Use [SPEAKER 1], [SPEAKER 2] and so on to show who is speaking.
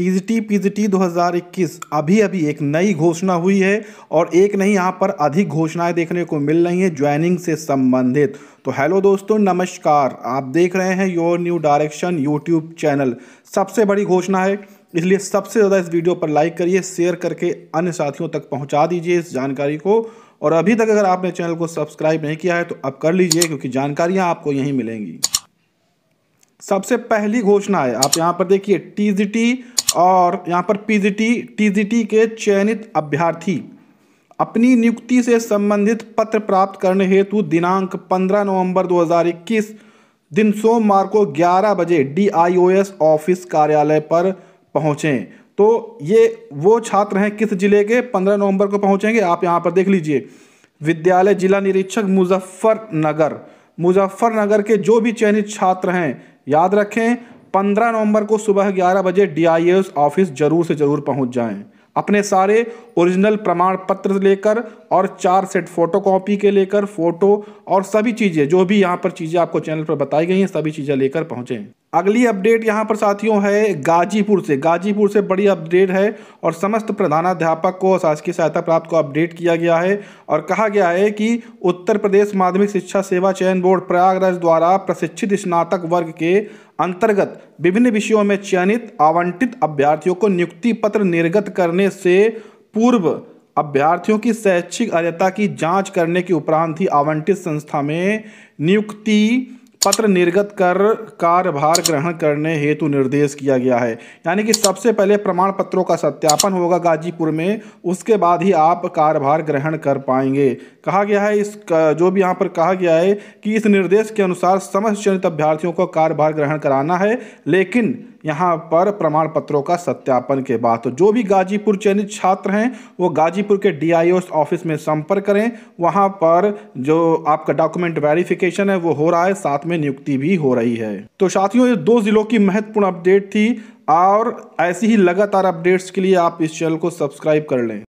[SPEAKER 1] TGT PGT 2021 अभी अभी एक नई घोषणा हुई है और एक नहीं यहाँ पर अधिक घोषणाएं देखने को मिल रही हैं ज्वाइनिंग से संबंधित तो हेलो दोस्तों नमस्कार आप देख रहे हैं your new direction YouTube channel सबसे बड़ी घोषणा है इसलिए सबसे ज़्यादा इस वीडियो पर लाइक करिए शेयर करके अन्य साथियों तक पहुँचा दीजिए इस जानकारी को और अभी तक अगर आपने चैनल को सब्सक्राइब नहीं किया है तो अब कर लीजिए क्योंकि जानकारियाँ आपको यहीं मिलेंगी सबसे पहली घोषणा है आप यहाँ पर देखिए टीजीटी और यहाँ पर पीजीटी टीजीटी के चयनित अभ्यर्थी अपनी नियुक्ति से संबंधित पत्र प्राप्त करने हेतु दिनांक 15 नवंबर 2021 दिन सोमवार को 11 बजे डीआईओएस ऑफिस कार्यालय पर पहुँचें तो ये वो छात्र हैं किस जिले के 15 नवंबर को पहुँचेंगे आप यहाँ पर देख लीजिए विद्यालय जिला निरीक्षक मुजफ्फरनगर मुजफ्फरनगर के जो भी चयनित छात्र हैं याद रखें 15 नवंबर को सुबह 11 बजे डीआईएस ऑफिस जरूर से जरूर पहुंच जाएं अपने सारे ओरिजिनल प्रमाण पत्र लेकर और चार सेट फोटो कॉपी के लेकर फोटो और सभी चीज़ें जो भी यहाँ पर चीज़ें आपको चैनल पर बताई गई हैं सभी चीज़ें लेकर पहुँचें अगली अपडेट यहाँ पर साथियों है गाजीपुर से गाजीपुर से बड़ी अपडेट है और समस्त प्रधानाध्यापक को शासकीय सहायता प्राप्त को अपडेट किया गया है और कहा गया है कि उत्तर प्रदेश माध्यमिक शिक्षा सेवा चयन बोर्ड प्रयागराज द्वारा प्रशिक्षित स्नातक वर्ग के अंतर्गत विभिन्न विषयों में चयनित आवंटित अभ्यर्थियों को नियुक्ति पत्र निर्गत करने से पूर्व अभ्यर्थियों की शैक्षिक अर्यता की जाँच करने के उपरांत ही आवंटित संस्था में नियुक्ति पत्र निर्गत कर कार्यभार ग्रहण करने हेतु निर्देश किया गया है यानी कि सबसे पहले प्रमाण पत्रों का सत्यापन होगा गाजीपुर में उसके बाद ही आप कार्यभार ग्रहण कर पाएंगे कहा गया है इस जो भी यहाँ पर कहा गया है कि इस निर्देश के अनुसार समस्त चयनित अभ्यर्थियों को कार्यभार ग्रहण कराना है लेकिन यहाँ पर प्रमाण पत्रों का सत्यापन के बाद तो जो भी गाजीपुर चयनित छात्र हैं वो गाजीपुर के डीआईओ ऑफिस में संपर्क करें वहाँ पर जो आपका डॉक्यूमेंट वेरिफिकेशन है वो हो रहा है साथ में नियुक्ति भी हो रही है तो साथियों ये दो ज़िलों की महत्वपूर्ण अपडेट थी और ऐसी ही लगातार अपडेट्स के लिए आप इस चैनल को सब्सक्राइब कर लें